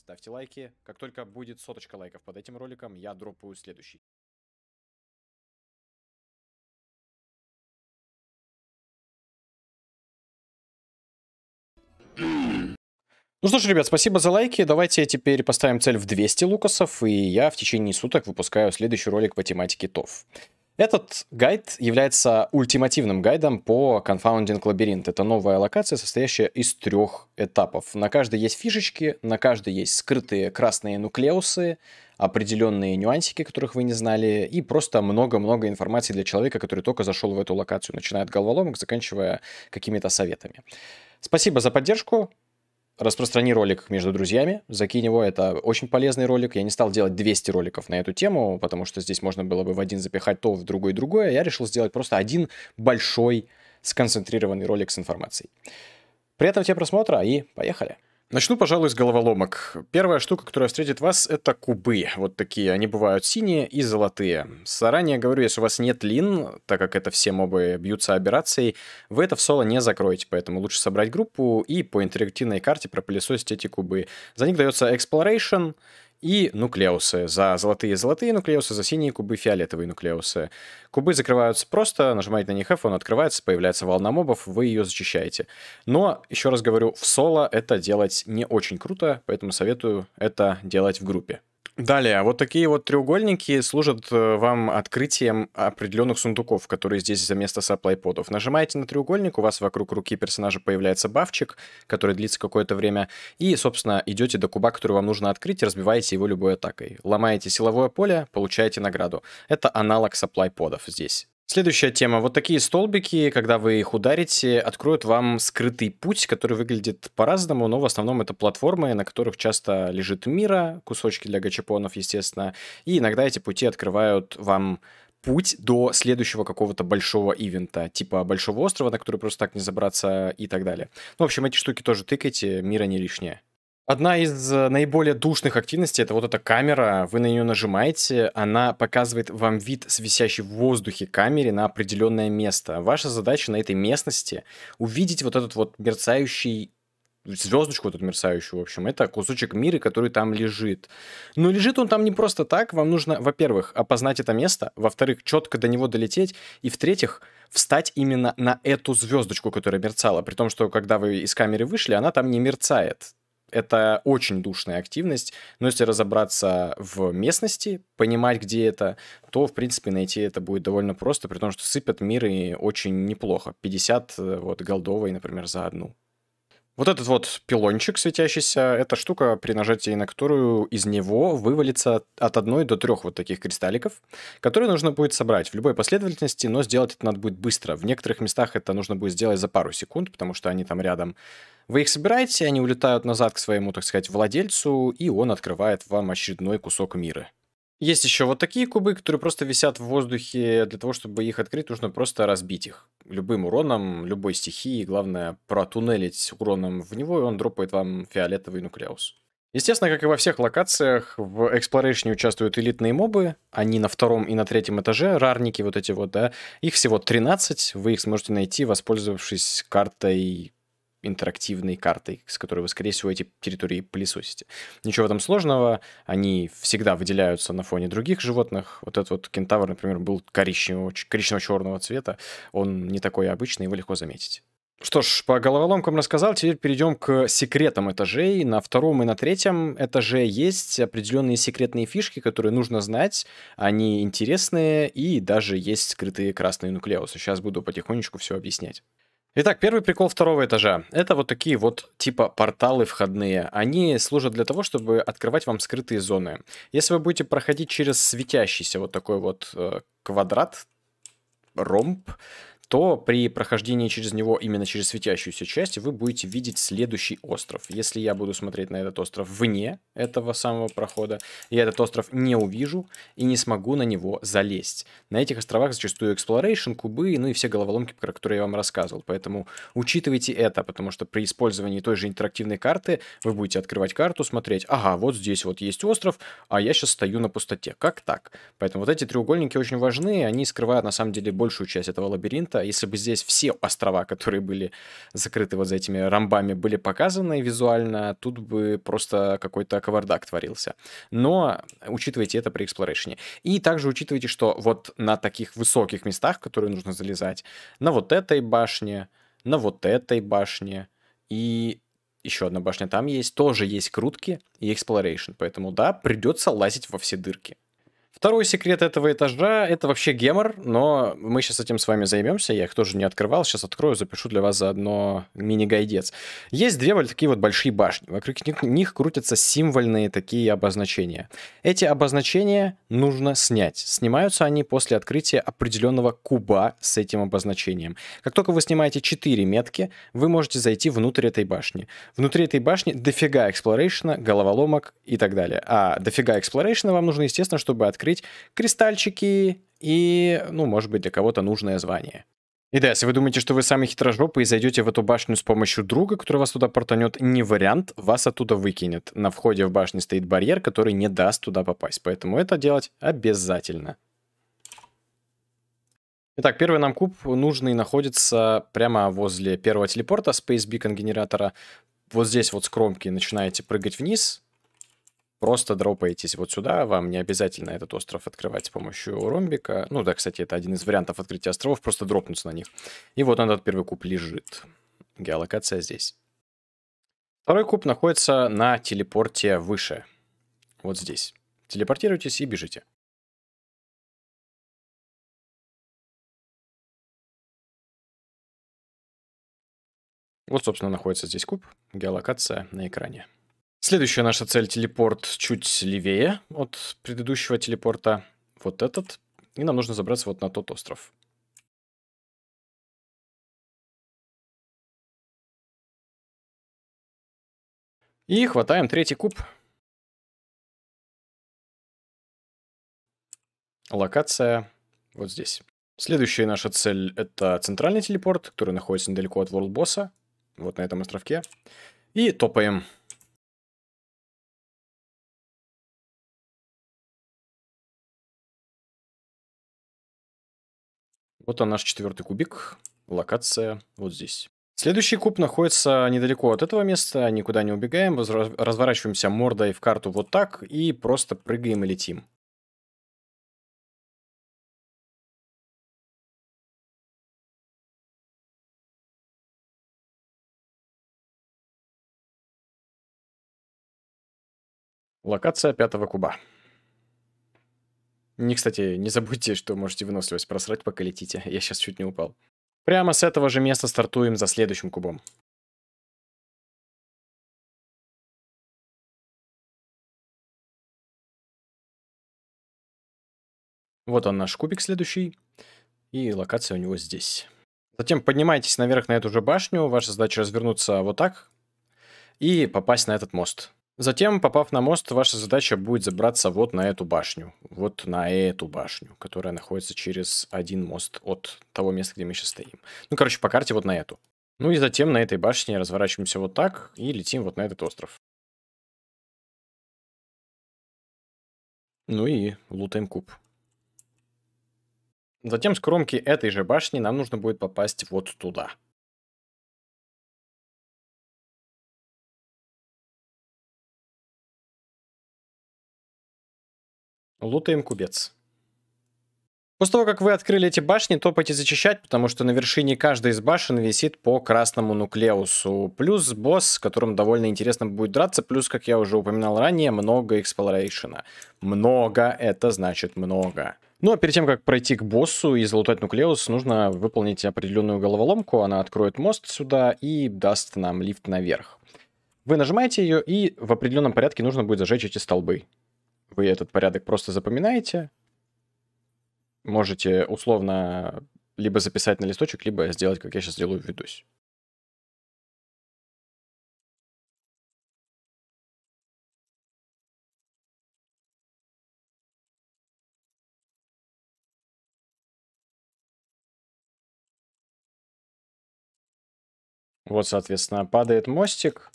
ставьте лайки. Как только будет соточка лайков под этим роликом, я дропаю следующий. Ну что ж, ребят, спасибо за лайки. Давайте теперь поставим цель в 200 лукасов, и я в течение суток выпускаю следующий ролик по тематике ТОВ. Этот гайд является ультимативным гайдом по Confounding Labyrinth. Это новая локация, состоящая из трех этапов. На каждой есть фишечки, на каждой есть скрытые красные нуклеусы, определенные нюансики, которых вы не знали, и просто много-много информации для человека, который только зашел в эту локацию, начиная от головоломок, заканчивая какими-то советами. Спасибо за поддержку распространи ролик между друзьями, закинь его, это очень полезный ролик. Я не стал делать 200 роликов на эту тему, потому что здесь можно было бы в один запихать то, в другой другое. Я решил сделать просто один большой сконцентрированный ролик с информацией. Приятного тебе просмотра и поехали! Начну, пожалуй, с головоломок. Первая штука, которая встретит вас, это кубы. Вот такие. Они бывают синие и золотые. Заранее говорю, если у вас нет лин, так как это все мобы бьются операцией, вы это в соло не закроете, поэтому лучше собрать группу и по интерактивной карте пропылесосить эти кубы. За них дается exploration, и нуклеусы за золотые золотые нуклеусы, за синие кубы фиолетовые нуклеусы. Кубы закрываются просто, нажимаете на них F, он открывается, появляется волна мобов, вы ее зачищаете. Но, еще раз говорю, в соло это делать не очень круто, поэтому советую это делать в группе. Далее, вот такие вот треугольники служат э, вам открытием определенных сундуков, которые здесь за место саплайподов. Нажимаете на треугольник, у вас вокруг руки персонажа появляется бафчик, который длится какое-то время, и, собственно, идете до куба, который вам нужно открыть, разбиваете его любой атакой. Ломаете силовое поле, получаете награду. Это аналог саплайподов здесь. Следующая тема. Вот такие столбики, когда вы их ударите, откроют вам скрытый путь, который выглядит по-разному, но в основном это платформы, на которых часто лежит мира, кусочки для гачапонов, естественно, и иногда эти пути открывают вам путь до следующего какого-то большого ивента, типа большого острова, на который просто так не забраться и так далее. Ну, в общем, эти штуки тоже тыкайте, мира не лишнее. Одна из э, наиболее душных активностей это вот эта камера. Вы на нее нажимаете, она показывает вам вид с висящей в воздухе камере на определенное место. Ваша задача на этой местности увидеть вот этот вот мерцающий звездочку вот эту мерцающую, в общем, это кусочек мира, который там лежит. Но лежит он там не просто так, вам нужно, во-первых, опознать это место, во-вторых, четко до него долететь, и в-третьих, встать именно на эту звездочку, которая мерцала, при том, что когда вы из камеры вышли, она там не мерцает. Это очень душная активность, но если разобраться в местности, понимать, где это, то, в принципе, найти это будет довольно просто, при том, что сыпят миры очень неплохо. 50 э, вот голдовой, например, за одну. Вот этот вот пилончик светящийся, это штука, при нажатии на которую из него вывалится от одной до трех вот таких кристалликов, которые нужно будет собрать в любой последовательности, но сделать это надо будет быстро. В некоторых местах это нужно будет сделать за пару секунд, потому что они там рядом. Вы их собираете, они улетают назад к своему, так сказать, владельцу, и он открывает вам очередной кусок мира. Есть еще вот такие кубы, которые просто висят в воздухе. Для того, чтобы их открыть, нужно просто разбить их. Любым уроном, любой стихией. Главное, протуннелить уроном в него, и он дропает вам фиолетовый нуклеус. Естественно, как и во всех локациях, в Exploration участвуют элитные мобы. Они на втором и на третьем этаже, рарники вот эти вот, да. Их всего 13, вы их сможете найти, воспользовавшись картой интерактивной картой, с которой вы, скорее всего, эти территории пылесосите. Ничего в этом сложного, они всегда выделяются на фоне других животных. Вот этот вот кентавр, например, был коричневого, коричнево-черного цвета, он не такой обычный, его легко заметить. Что ж, по головоломкам рассказал, теперь перейдем к секретам этажей. На втором и на третьем этаже есть определенные секретные фишки, которые нужно знать, они интересные, и даже есть скрытые красные нуклеусы. Сейчас буду потихонечку все объяснять. Итак, первый прикол второго этажа. Это вот такие вот типа порталы входные. Они служат для того, чтобы открывать вам скрытые зоны. Если вы будете проходить через светящийся вот такой вот э, квадрат, ромб, то при прохождении через него, именно через светящуюся часть, вы будете видеть следующий остров. Если я буду смотреть на этот остров вне этого самого прохода, я этот остров не увижу и не смогу на него залезть. На этих островах зачастую exploration, кубы, ну и все головоломки, про которые я вам рассказывал. Поэтому учитывайте это, потому что при использовании той же интерактивной карты вы будете открывать карту, смотреть, ага, вот здесь вот есть остров, а я сейчас стою на пустоте. Как так? Поэтому вот эти треугольники очень важны, они скрывают на самом деле большую часть этого лабиринта, круто, если бы здесь все острова, которые были закрыты вот за этими ромбами, были показаны визуально, тут бы просто какой-то кавардак творился. Но учитывайте это при эксплорейшне. И также учитывайте, что вот на таких высоких местах, которые нужно залезать, на вот этой башне, на вот этой башне и еще одна башня там есть, тоже есть крутки и exploration, поэтому да, придется лазить во все дырки. Второй секрет этого этажа — это вообще гемор, но мы сейчас этим с вами займемся. Я их тоже не открывал. Сейчас открою, запишу для вас заодно мини-гайдец. Есть две вот такие вот большие башни. Вокруг них крутятся символьные такие обозначения. Эти обозначения нужно снять. Снимаются они после открытия определенного куба с этим обозначением. Как только вы снимаете 4 метки, вы можете зайти внутрь этой башни. Внутри этой башни дофига эксплорейшена, головоломок и так далее. А дофига эксплорейшена вам нужно, естественно, чтобы открыть открыть кристальчики и, ну, может быть, для кого-то нужное звание. И да, если вы думаете, что вы сами хитрожопы и зайдете в эту башню с помощью друга, который вас туда портанет, не вариант, вас оттуда выкинет. На входе в башню стоит барьер, который не даст туда попасть, поэтому это делать обязательно. Итак, первый нам куб нужный находится прямо возле первого телепорта Space Beacon генератора. Вот здесь вот с кромки начинаете прыгать вниз, просто дропаетесь вот сюда, вам не обязательно этот остров открывать с помощью ромбика. Ну да, кстати, это один из вариантов открытия островов, просто дропнуться на них. И вот он, этот первый куб, лежит. Геолокация здесь. Второй куб находится на телепорте выше. Вот здесь. Телепортируйтесь и бежите. Вот, собственно, находится здесь куб, геолокация на экране. Следующая наша цель — телепорт чуть левее от предыдущего телепорта. Вот этот. И нам нужно забраться вот на тот остров. И хватаем третий куб. Локация вот здесь. Следующая наша цель — это центральный телепорт, который находится недалеко от ворлдбосса, вот на этом островке. И топаем Вот он наш четвертый кубик. Локация вот здесь. Следующий куб находится недалеко от этого места, никуда не убегаем, разворачиваемся мордой в карту вот так и просто прыгаем и летим. Локация пятого куба. Не, кстати, не забудьте, что можете выносливость просрать, пока летите. Я сейчас чуть не упал. Прямо с этого же места стартуем за следующим кубом. Вот он наш кубик следующий. И локация у него здесь. Затем поднимайтесь наверх на эту же башню. Ваша задача развернуться вот так и попасть на этот мост. Затем, попав на мост, ваша задача будет забраться вот на эту башню. Вот на эту башню, которая находится через один мост от того места, где мы сейчас стоим. Ну, короче, по карте вот на эту. Ну и затем на этой башне разворачиваемся вот так и летим вот на этот остров. Ну и лутаем куб. Затем с кромки этой же башни нам нужно будет попасть вот туда. Лутаем кубец. После того, как вы открыли эти башни, топайте зачищать, потому что на вершине каждой из башен висит по красному нуклеусу. Плюс босс, с которым довольно интересно будет драться, плюс, как я уже упоминал ранее, много эксплорейшена. Много — это значит много. Ну а перед тем, как пройти к боссу и залутать нуклеус, нужно выполнить определенную головоломку. Она откроет мост сюда и даст нам лифт наверх. Вы нажимаете ее, и в определенном порядке нужно будет зажечь эти столбы. Вы этот порядок просто запоминаете. Можете условно либо записать на листочек, либо сделать, как я сейчас делаю в видосе. Вот, соответственно, падает мостик.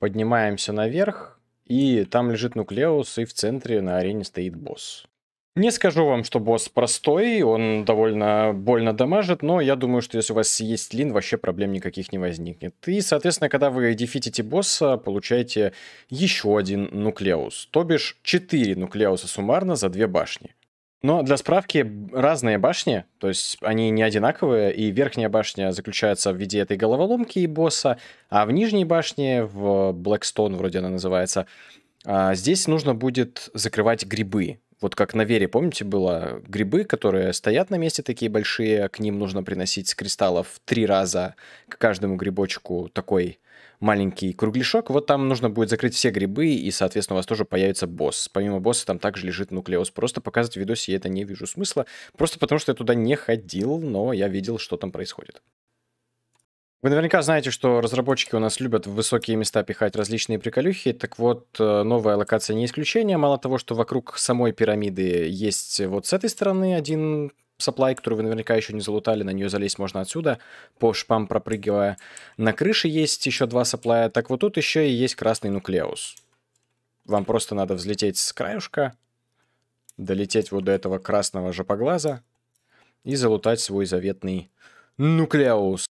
Поднимаемся наверх и там лежит нуклеус, и в центре на арене стоит босс. Не скажу вам, что босс простой, он довольно больно дамажит, но я думаю, что если у вас есть лин, вообще проблем никаких не возникнет. И, соответственно, когда вы дефитите босса, получаете еще один нуклеус, то бишь 4 нуклеуса суммарно за две башни. Но для справки, разные башни, то есть они не одинаковые, и верхняя башня заключается в виде этой головоломки и босса, а в нижней башне, в Blackstone вроде она называется, а, здесь нужно будет закрывать грибы. Вот как на Вере, помните, было грибы, которые стоят на месте такие большие, к ним нужно приносить с кристаллов три раза к каждому грибочку такой маленький кругляшок, вот там нужно будет закрыть все грибы, и, соответственно, у вас тоже появится босс. Помимо босса там также лежит нуклеус. Просто показывать в видосе я это не вижу смысла, просто потому что я туда не ходил, но я видел, что там происходит. Вы наверняка знаете, что разработчики у нас любят в высокие места пихать различные приколюхи. Так вот, э, новая локация не исключение. Мало того, что вокруг самой пирамиды есть вот с этой стороны один supply, которую вы наверняка еще не залутали, на нее залезть можно отсюда, по шпам пропрыгивая. На крыше есть еще два supply, так вот тут еще и есть красный нуклеус. Вам просто надо взлететь с краюшка, долететь вот до этого красного жопоглаза и залутать свой заветный нуклеус.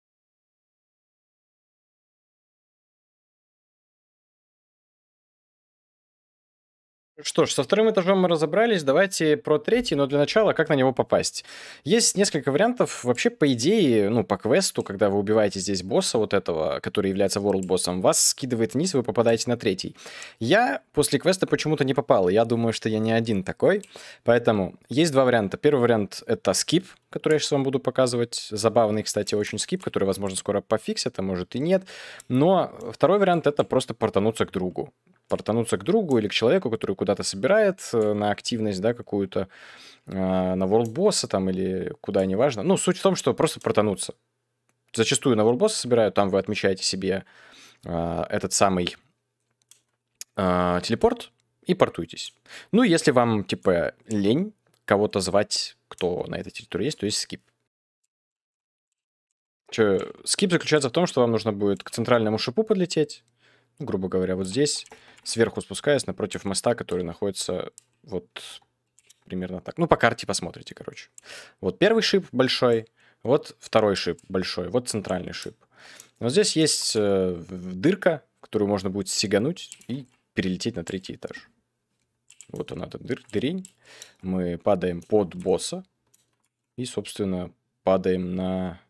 Что ж, со вторым этажом мы разобрались, давайте про третий, но для начала, как на него попасть. Есть несколько вариантов, вообще, по идее, ну, по квесту, когда вы убиваете здесь босса вот этого, который является world боссом, вас скидывает вниз, вы попадаете на третий. Я после квеста почему-то не попал, я думаю, что я не один такой, поэтому есть два варианта. Первый вариант — это скип, который я сейчас вам буду показывать, забавный, кстати, очень скип, который, возможно, скоро пофиксят, а может и нет, но второй вариант — это просто портануться к другу портануться к другу или к человеку, который куда-то собирает э, на активность, да, какую-то, э, на ворлдбосса там или куда, неважно. Ну, суть в том, что просто портануться. Зачастую на ворлдбосса собирают, там вы отмечаете себе э, этот самый телепорт и портуетесь. Ну, если вам, типа, лень кого-то звать, кто на этой территории есть, то есть скип. Че, скип заключается в том, что вам нужно будет к центральному шипу подлететь, грубо говоря, вот здесь, сверху спускаясь напротив моста, который находится вот примерно так. Ну, по карте посмотрите, короче. Вот первый шип большой, вот второй шип большой, вот центральный шип. Вот здесь есть э, дырка, которую можно будет сигануть и перелететь на третий этаж. Вот он, эта дыр, дырень. Мы падаем под босса и, собственно, падаем на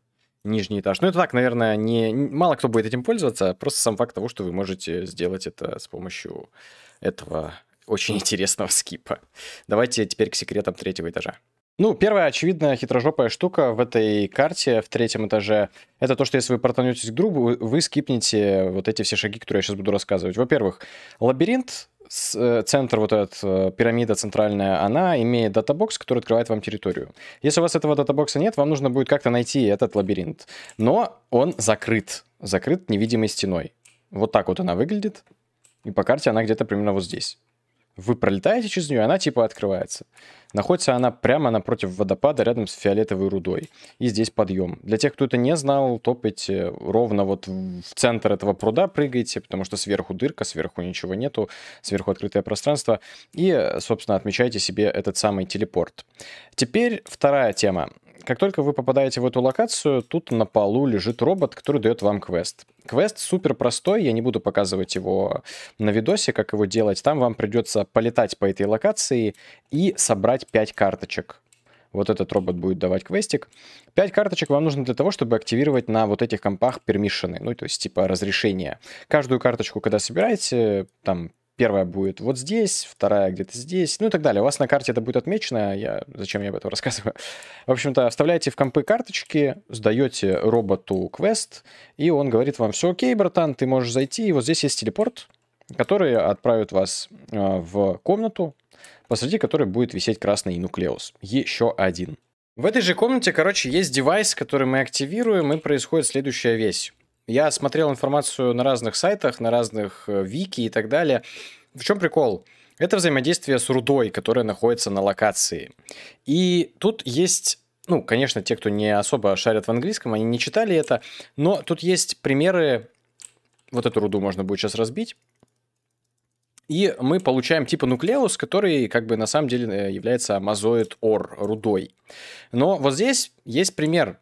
нижний этаж. Ну, это так, наверное, не... мало кто будет этим пользоваться, просто сам факт того, что вы можете сделать это с помощью этого очень интересного скипа. Давайте теперь к секретам третьего этажа. Ну, первая, очевидная хитрожопая штука в этой карте в третьем этаже — это то, что если вы протонетесь к другу, вы скипнете вот эти все шаги, которые я сейчас буду рассказывать. Во-первых, лабиринт э, центр, вот этот э, пирамида центральная, она имеет датабокс, который открывает вам территорию. Если у вас этого датабокса нет, вам нужно будет как-то найти этот лабиринт. Но он закрыт. Закрыт невидимой стеной. Вот так вот она выглядит. И по карте она где-то примерно вот здесь. Вы пролетаете через нее, она типа открывается. Находится она прямо напротив водопада, рядом с фиолетовой рудой. И здесь подъем. Для тех, кто это не знал, топите ровно вот в центр этого пруда прыгайте, потому что сверху дырка, сверху ничего нету, сверху открытое пространство. И, собственно, отмечайте себе этот самый телепорт. Теперь вторая тема. Как только вы попадаете в эту локацию, тут на полу лежит робот, который дает вам квест. Квест супер простой, я не буду показывать его на видосе, как его делать. Там вам придется полетать по этой локации и собрать 5 карточек вот этот робот будет давать квестик. Пять карточек вам нужно для того, чтобы активировать на вот этих компах пермишины, ну, то есть типа разрешения. Каждую карточку, когда собираете, там первая будет вот здесь, вторая где-то здесь, ну и так далее. У вас на карте это будет отмечено, я, зачем я об этом рассказываю. В общем-то, вставляете в компы карточки, сдаете роботу квест, и он говорит вам, все окей, братан, ты можешь зайти, и вот здесь есть телепорт, который отправит вас э, в комнату, посреди которой будет висеть красный нуклеус. Еще один. В этой же комнате, короче, есть девайс, который мы активируем, и происходит следующая вещь. Я смотрел информацию на разных сайтах, на разных э, вики и так далее. В чем прикол? Это взаимодействие с рудой, которая находится на локации. И тут есть ну, конечно, те, кто не особо шарят в английском, они не читали это, но тут есть примеры, вот эту руду можно будет сейчас разбить, и мы получаем типа нуклеус, который как бы на самом деле э, является амазоид ор, рудой. Но вот здесь есть пример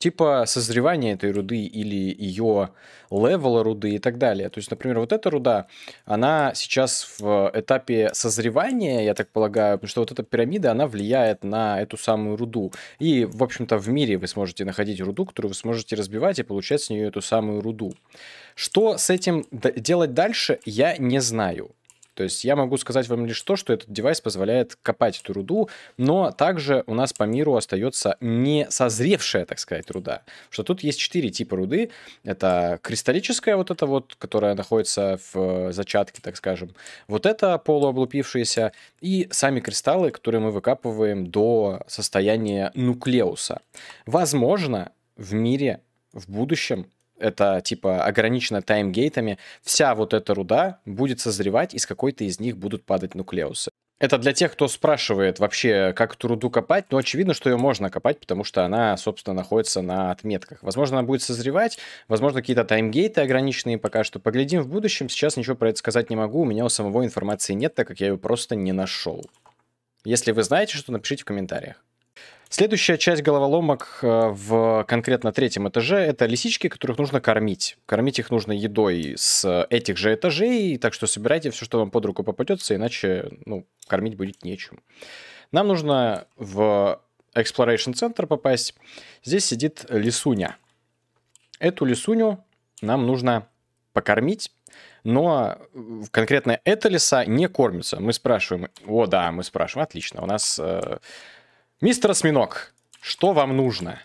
типа созревания этой руды или ее левела руды и так далее. То есть, например, вот эта руда, она сейчас в этапе созревания, я так полагаю, потому что вот эта пирамида, она влияет на эту самую руду. И, в общем-то, в мире вы сможете находить руду, которую вы сможете разбивать и получать с нее эту самую руду. Что с этим делать дальше, я не знаю. То есть я могу сказать вам лишь то, что этот девайс позволяет копать эту руду, но также у нас по миру остается не созревшая, так сказать, руда. Что тут есть четыре типа руды. Это кристаллическая вот эта вот, которая находится в э, зачатке, так скажем. Вот это полуоблупившиеся. И сами кристаллы, которые мы выкапываем до состояния нуклеуса. Возможно, в мире в будущем это типа ограничено таймгейтами, вся вот эта руда будет созревать, и с какой-то из них будут падать нуклеусы. Это для тех, кто спрашивает вообще, как эту руду копать, но очевидно, что ее можно копать, потому что она, собственно, находится на отметках. Возможно, она будет созревать, возможно, какие-то таймгейты ограниченные пока что. Поглядим в будущем, сейчас ничего про это сказать не могу, у меня у самого информации нет, так как я ее просто не нашел. Если вы знаете, что напишите в комментариях. Следующая часть головоломок э, в конкретно третьем этаже — это лисички, которых нужно кормить. Кормить их нужно едой с этих же этажей, так что собирайте все, что вам под руку попадется, иначе ну, кормить будет нечем. Нам нужно в Exploration Center попасть. Здесь сидит лисуня. Эту лисуню нам нужно покормить, но э, конкретно эта лиса не кормится. Мы спрашиваем, о да, мы спрашиваем, отлично, у нас э, Мистер Осьминог, что вам нужно?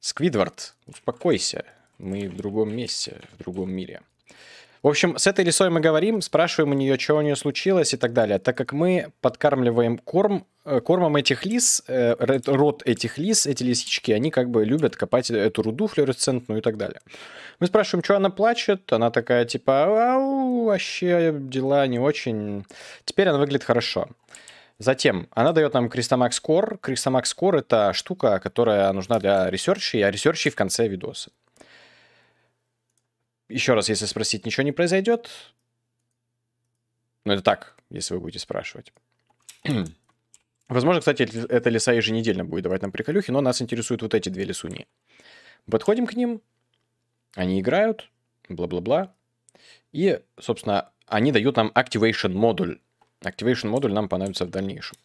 Сквидвард, успокойся. Мы в другом месте, в другом мире. В общем, с этой лисой мы говорим, спрашиваем у нее, что у нее случилось и так далее. Так как мы подкармливаем корм, э, кормом этих лис, э, рот этих лис, эти лисички, они как бы любят копать эту руду флюоресцентную и так далее. Мы спрашиваем, что она плачет, она такая типа, Ау, вообще дела не очень. Теперь она выглядит хорошо. Затем, она дает нам Крестомак Score. Крестомак Score — это штука, которая нужна для ресерчей, а ресерчей в конце видоса. Еще раз, если спросить, ничего не произойдет? Ну, это так, если вы будете спрашивать. Возможно, кстати, эта лиса еженедельно будет давать нам приколюхи, но нас интересуют вот эти две лисуни. Подходим к ним, они играют, бла-бла-бла. И, собственно, они дают нам activation модуль Activation модуль нам понадобится в дальнейшем.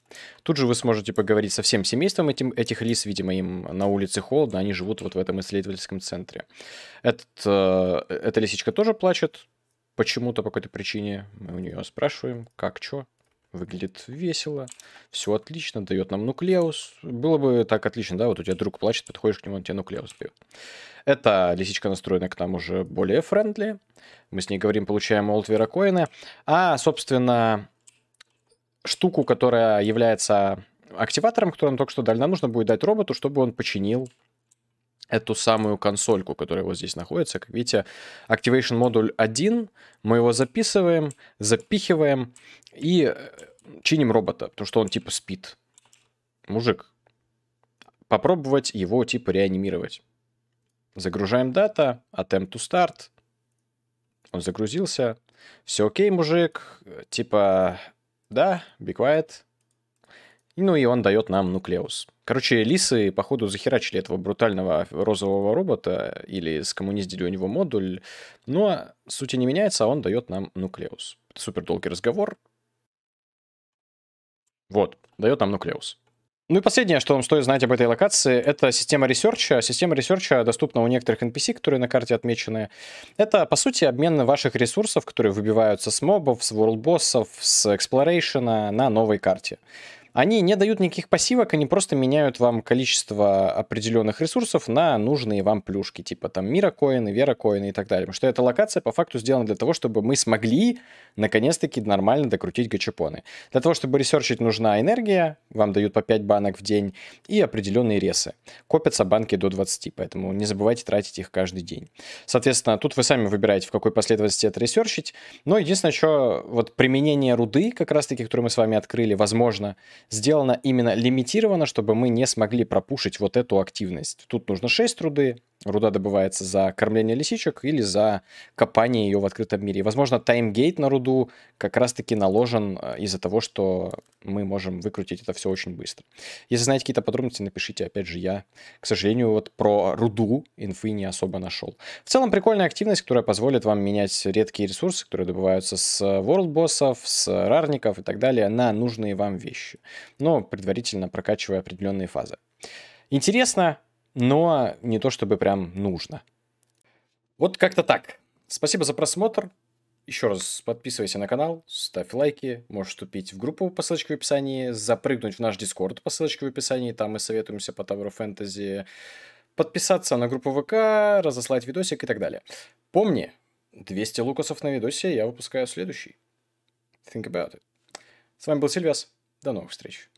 Тут же вы сможете поговорить со всем семейством этим, этих лис, видимо, им на улице холодно, они живут вот в этом исследовательском центре. Этот, э, эта лисичка тоже плачет, почему-то по какой-то причине. Мы у нее спрашиваем, как, что, выглядит весело, все отлично, дает нам нуклеус. Было бы так отлично, да, вот у тебя друг плачет, подходишь к нему, он тебе нуклеус дает. Эта лисичка настроена к нам уже более френдли. Мы с ней говорим, получаем олд А, собственно, штуку, которая является активатором, который нам только что дали. Нам нужно будет дать роботу, чтобы он починил эту самую консольку, которая вот здесь находится. Как видите, Activation модуль 1, мы его записываем, запихиваем и э, чиним робота, потому что он типа спит. Мужик, попробовать его типа реанимировать. Загружаем дата, attempt to start. Он загрузился. Все окей, мужик. Типа да, be quiet. Ну и он дает нам нуклеус. Короче, лисы, походу, захерачили этого брутального розового робота или скоммуниздили у него модуль, но суть не меняется, а он дает нам нуклеус. Супер долгий разговор. Вот, дает нам нуклеус. Ну и последнее, что вам стоит знать об этой локации, это система ресерча. Система ресерча доступна у некоторых NPC, которые на карте отмечены. Это, по сути, обмен ваших ресурсов, которые выбиваются с мобов, с ворлдбоссов, с эксплорейшена на новой карте. Они не дают никаких пассивок, они просто меняют вам количество определенных ресурсов на нужные вам плюшки, типа там мира коины, вера коины и так далее. Потому что эта локация по факту сделана для того, чтобы мы смогли наконец-таки нормально докрутить гачапоны. Для того, чтобы ресерчить, нужна энергия, вам дают по 5 банок в день, и определенные ресы. Копятся банки до 20, поэтому не забывайте тратить их каждый день. Соответственно, тут вы сами выбираете, в какой последовательности это ресерчить. Но единственное, что вот применение руды, как раз-таки, которую мы с вами открыли, возможно, сделано именно лимитированно, чтобы мы не смогли пропушить вот эту активность. Тут нужно 6 руды, Руда добывается за кормление лисичек или за копание ее в открытом мире. возможно, таймгейт на руду как раз-таки наложен э, из-за того, что мы можем выкрутить это все очень быстро. Если знаете какие-то подробности, напишите. Опять же, я, к сожалению, вот про руду инфы не особо нашел. В целом, прикольная активность, которая позволит вам менять редкие ресурсы, которые добываются с world боссов, с рарников и так далее, на нужные вам вещи. Но предварительно прокачивая определенные фазы. Интересно, но не то чтобы прям нужно. Вот как-то так. Спасибо за просмотр. Еще раз подписывайся на канал, ставь лайки, можешь вступить в группу по ссылочке в описании, запрыгнуть в наш Дискорд по ссылочке в описании, там мы советуемся по Tower фэнтези, подписаться на группу ВК, разослать видосик и так далее. Помни, 200 лукасов на видосе я выпускаю следующий. Think about it. С вами был Сильвас. До новых встреч.